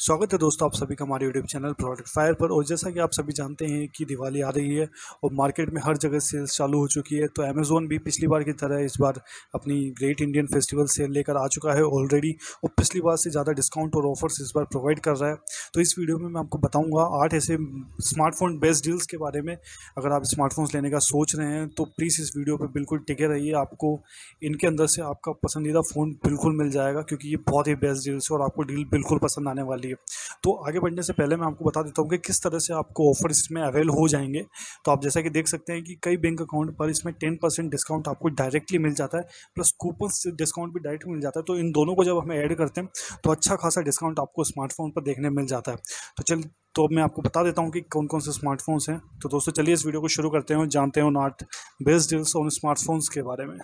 स्वागत है दोस्तों आप सभी का हमारे यूट्यूब चैनल प्रोडक्ट फायर पर और जैसा कि आप सभी जानते हैं कि दिवाली आ रही है और मार्केट में हर जगह सेल्स चालू हो चुकी है तो अमेज़ोन भी पिछली बार की तरह इस बार अपनी ग्रेट इंडियन फेस्टिवल सेल लेकर आ चुका है ऑलरेडी और पिछली बार से ज़्यादा डिस्काउंट और ऑफर्स इस बार प्रोवाइड कर रहा है तो इस वीडियो में मैं आपको बताऊँगा आठ ऐसे स्मार्टफोन बेस्ट डील्स के बारे में अगर आप स्मार्टफोन्स लेने का सोच रहे हैं तो प्लीज़ इस वीडियो पर बिल्कुल टिके रहिए आपको इनके अंदर से आपका पसंदीदा फ़ोन बिल्कुल मिल जाएगा क्योंकि ये बहुत ही बेस्ट डील्स है और आपको डील बिल्कुल पसंद आने वाली लिए तो आगे बढ़ने से पहले मैं आपको बता देता हूँ कि किस तरह से आपको ऑफर इसमें अवेल हो जाएंगे तो आप जैसा कि देख सकते हैं कि कई बैंक अकाउंट पर इसमें टेन परसेंट डिस्काउंट आपको डायरेक्टली मिल जाता है प्लस कूपन डिस्काउंट भी डायरेक्ट मिल जाता है तो इन दोनों को जब हम ऐड करते हैं तो अच्छा खासा डिस्काउंट आपको स्मार्टफोन पर देखने मिल जाता है तो चल तो अब मैं आपको बता देता हूँ कि कौन कौन से स्मार्टफोन्स हैं तो दोस्तों चलिए इस वीडियो को शुरू करते हैं जानते हैं not best deals on smartphones के बारे में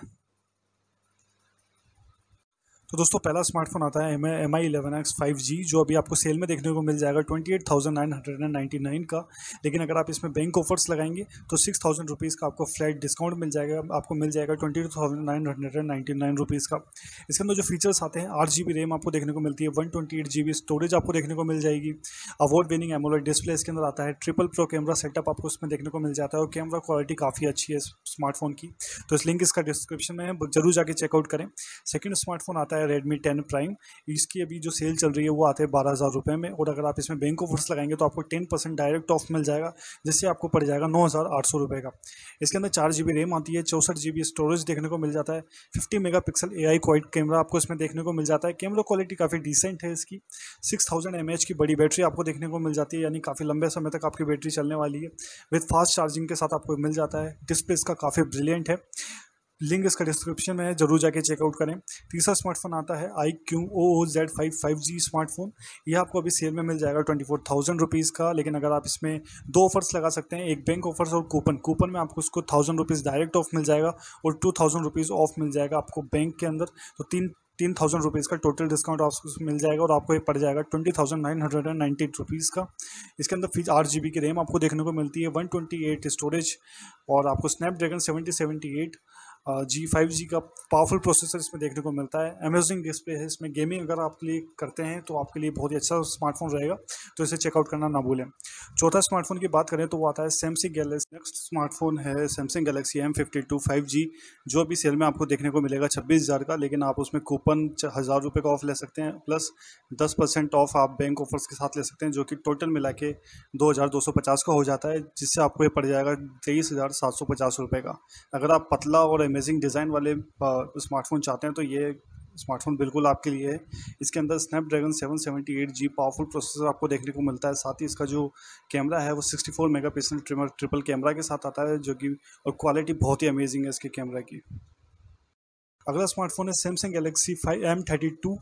तो दोस्तों पहला स्मार्टफोन आता है M M I eleven X five G जो अभी आपको सेल में देखने को मिल जाएगा twenty eight thousand nine hundred and ninety nine का लेकिन अगर आप इसमें बैंक ऑफर्स लगाएंगे तो सिक्स थाउजेंड रुपीज़ का आपको फ्लैट डिस्काउंट मिल जाएगा आपको मिल जाएगा twenty two thousand nine hundred and ninety nine rupees का इसके अंदर जो फीचर्स आते हैं आठ जी बी रैम आपको देखने को मिलती है one twenty eight G B storage आपको देखने को मिल जाएगी अवॉर्ड विनिंग एमोलेड डिस्प्ले इसके अंदर आता है ट्रिपल प्रो कैमरा सेटअप आपको इसमें देखने को मिल जाता है और कैमरा क्वालिटी काफ़ी अच्छी है स्मार्टफोन की तो इस लिंक इसका डिस्क्रिप्शन में है जरूर जाकर चेकआउट करें सेकेंड स्मार्टफोन आता है आता है रेडमी टेन प्राइम इसकी अभी जो सेल चल रही है वो आते हैं बारह हज़ार रुपये में और अगर आप इसमें बैंक ऑफ वर्स लगाएंगे तो आपको टेन परसेंट डायरेक्ट ऑफ मिल जाएगा जिससे आपको पड़ जाएगा नौ हज़ार आठ सौ रुपये का इसके अंदर चार जी बी रैम आती है चौसठ जी बी स्टोरेज देखने को मिल जाता है fifty mega pixel A I quite camera आपको इसमें देखने को मिल जाता है कैमरा क्वालिटी काफ़ी डिसेंट है इसकी सिक्स थाउजेंड एम एच की बड़ी बैटरी आपको देखने को मिल जाती है यानी काफ़ी लंबे समय तक आपकी बैटरी चलने वाली है विद फास्ट चार्जिंग के साथ आपको मिल जाता है डिस्प्ले इसका काफ़ी ब्रिलियंट है लिंक इसका डिस्क्रिप्शन में है जरूर जाके चेकआउट करें तीसरा स्मार्टफोन आता है I Q O O Z five five G smartphone यह आपको अभी सेल में मिल जाएगा ट्वेंटी फोर थाउजेंड रुपीज़ का लेकिन अगर आप इसमें दो ऑफर्स लगा सकते हैं एक बैंक ऑफर्स और कूपन कूपन में आपको उसको थाउजेंड रुपीज़ डायरेक्ट ऑफ मिल जाएगा और टू थाउजेंड रुपीज़ ऑफ मिल जाएगा आपको बैंक के अंदर तो तीन तीन थाउजेंड रुपीज़ का टोटल डिस्काउंट आपको मिल जाएगा और आपको ये पड़ जाएगा twenty thousand nine hundred and ninety eight rupees का इसके अंदर फीस आठ जी बी की रैम आपको देखने को मिलती है वन ट्वेंटी एट स्टोरेज और आपको Snapdragon seventy seventy eight G five G का पावरफुल प्रोसेसर इसमें देखने को मिलता है अमेजिंग डिस्प्ले है इसमें गेमिंग अगर आप लिए करते हैं तो आपके लिए बहुत ही अच्छा स्मार्टफोन रहेगा तो इसे चेकआउट करना ना भूलें चौथा स्मार्टफोन की बात करें तो वो आता है सैमसंग गैलेक्सी नेक्स्ट स्मार्टफोन है Samsung Galaxy M fifty two five G जो अभी सेल में आपको देखने को मिलेगा छब्बीस हज़ार का लेकिन आप उसमें कूपन हज़ार रुपये का ऑफ ले सकते हैं प्लस दस परसेंट ऑफ आप बैंक ऑफर्स के साथ ले सकते हैं जो कि टोटल मिला के दो हज़ार दो सौ पचास का हो जाता है जिससे आपको ये पड़ जाएगा तेईस हज़ार सात सौ पचास रुपये का अगर आप पतला और अमेजिंग डिज़ाइन वाले स्मार्टफोन चाहते हैं तो ये स्मार्टफोन बिल्कुल आपके लिए है इसके अंदर स्नैपड्रैगन 778G जी पावरफुल प्रोसेसर आपको देखने को मिलता है साथ ही इसका जो कैमरा है वो 64 मेगापिक्सल ट्रिमर ट्रिपल कैमरा के साथ आता है जो कि और क्वालिटी बहुत ही अमेजिंग है इसके कैमरा की अगला स्मार्टफोन है Samsung Galaxy five M thirty two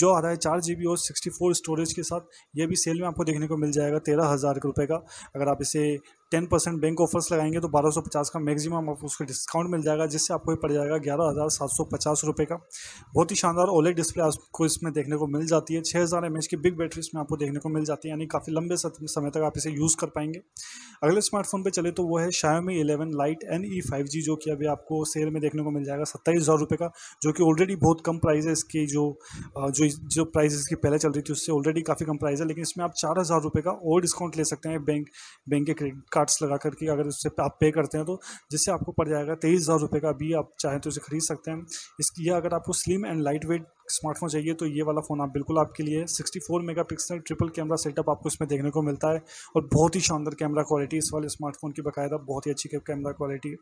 जो आ रहा है चार जी बी और सिक्सटी फोर स्टोरेज के साथ ये भी सेल में आपको देखने को मिल जाएगा तेरह हज़ार रुपये का अगर आप इसे टेन परसेंट बैंक ऑफर्स लगाएंगे तो बारह सौ पचास का मैक्सिमम आपको उसका डिस्काउंट मिल जाएगा जिससे आपको ये पड़ जाएगा ग्यारह हज़ार सात सौ पचास रुपये का बहुत ही शानदार ओलेट डिस्प्ले आपको इसमें देखने को मिल जाती है छः हज़ार एम की बिग बैटरी इसमें आपको देखने को मिल जाती है यानी काफ़ी लंबे समय तक आप इसे यूज़ कर पाएंगे अगले स्मार्टफोन पर चले तो वो है Xiaomi eleven lite N E five G जो कि अभी आपको सेल में देखने को मिल जाएगा सत्ताईस हज़ार रुपये का जो कि ऑलरेडी बहुत कम प्राइस है इसकी जो जो जो प्राइस इसकी पहले चल रही थी उससे ऑलरेडी काफ़ी कम प्राइस है लेकिन इसमें आप चार हज़ार रुपये का और डिस्काउंट ले सकते हैं बैंक बैंक के क्रेडिट कार्ड्स लगा करके अगर उससे आप पे करते हैं तो जिससे आपको पड़ जाएगा तेईस हज़ार रुपये का भी आप चाहें तो उसे खरीद सकते हैं इसकी यह अगर आपको slim and light weight smartphone चाहिए तो ये वाला फ़ोन आप बिल्कुल आपके लिए 64 मेगापिक्सल ट्रिपल कैमरा सेटअप आपको इसमें देखने को मिलता है और बहुत ही शानदार कैमरा क्वालिटी इस वाले स्मार्टफोन की बाकायदा बहुत ही अच्छी कैमरा क्वालिटी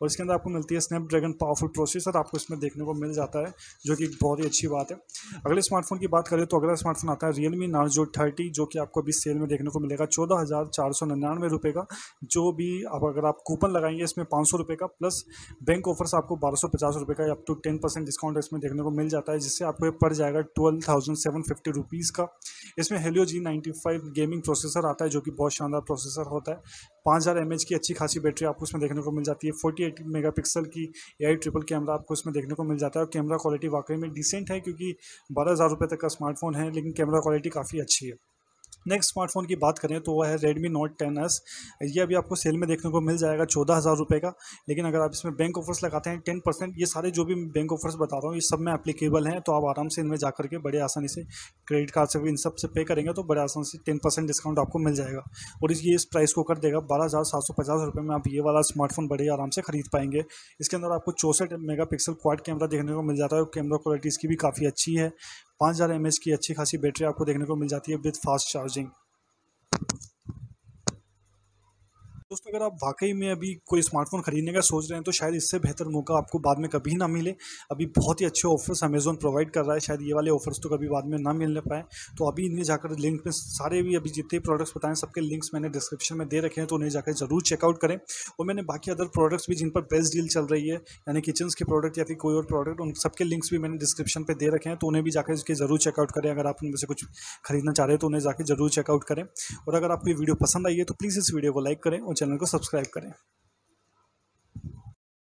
और इसके अंदर आपको मिलती है स्नैपड्रैगन पावरफुल प्रोसेसर आपको इसमें देखने को मिल जाता है जो कि बहुत ही अच्छी बात है अगले स्मार्टफोन की बात करें तो अगला स्मार्टफोन आता है रियल मी नार्जो थर्टी जो कि आपको अभी सेल में देखने को मिलेगा चौदह हज़ार चार सौ निन्यानवे रुपये का जो भी अब अगर आप कूपन लगाएंगे इसमें पाँच सौ रुपये का प्लस बैंक ऑफर्स आपको बारह सौ पचास रुपये का up to ten percent discount इसमें देखने को मिल जाता है जिससे से आपको ये पड़ जाएगा twelve thousand seven fifty rupees का इसमें Helio G ninety five gaming processor आता है जो कि बहुत शानदार प्रोसेसर होता है पाँच हज़ार एम एच की अच्छी खासी बैटरी आपको इसमें देखने को मिल जाती है फोर्टी एट मेगा पिक्सल की ए ट्रिपल कैमरा आपको इसमें देखने को मिल जाता है और कैमरा क्वालिटी वाकई में डिसेंट है क्योंकि बारह हज़ार रुपये तक का स्मार्टफोन है लेकिन कैमरा क्वालिटी काफ़ी अच्छी है नेक्स्ट स्मार्टफोन की बात करें तो वह है रेडमी नोट टेन एस ये अभी आपको सेल में देखने को मिल जाएगा चौदह हज़ार रुपये का लेकिन अगर आप इसमें बैंक ऑफर्स लगाते हैं टेन परसेंट ये सारे जो भी बैंक ऑफर्स बता रहा हूँ ये सब में अप्लीकेबल हैं तो आप आराम से इनमें जाकर के बड़े आसानी से क्रेडिट कार्ड से इन सब से पे करेंगे तो बड़े आसानी से टेन परसेंट डिस्काउंट आपको मिल जाएगा और इस ये इस प्राइस को कर देगा बारह हज़ार सात सौ पचास रुपये में आप ये वाला स्मार्टफोन बड़े आराम से खरीद पाएंगे इसके अंदर आपको चौसठ मेगा पिक्सल क्वाड कैमरा देखने को मिल जाता है कैमरा क्वालिटी इसकी भी काफ़ी अच्छी है पाँच हज़ार एम की अच्छी खासी बैटरी आपको देखने को मिल जाती है विद फास्ट चार्जिंग अगर आप वाकई में अभी कोई स्मार्टफोन ख़रीदने का सोच रहे हैं तो शायद इससे बेहतर मौका आपको बाद में कभी ना मिले अभी बहुत ही अच्छे ऑफर्स अमेज़ोन प्रोवाइड कर रहा है शायद ये वाले ऑफर्स तो कभी बाद में ना मिलने पाए तो अभी इन्हें जाकर लिंक में सारे भी अभी जितने प्रोडक्ट्स बताएं सबके लिंक्स मैंने डिस्क्रिप्शन में दे रखे हैं तो उन्हें जाकर ज़रूर चेकआउट करें और मैंने बाकी अदर प्रोडक्ट्स भी जिन पर बेस्ट डील चल रही है यानी किचन्स के प्रोडक्ट या फिर कोई और प्रोडक्ट उन सबके लिंक्स भी मैंने डिस्क्रिप्शन पर दे रखे हैं तो उन्हें भी जाकर इसके ज़रूर चेकआउट करें अगर आप उनमें से कुछ खरीदना चाह रहे हैं तो उन्हें जाकर ज़रूर चेकआउट करें और अगर आपको ये वीडियो पसंद आई है तो प्लीज़ इस वीडियो को लाइक करें और चैनल को को सब्सक्राइब करें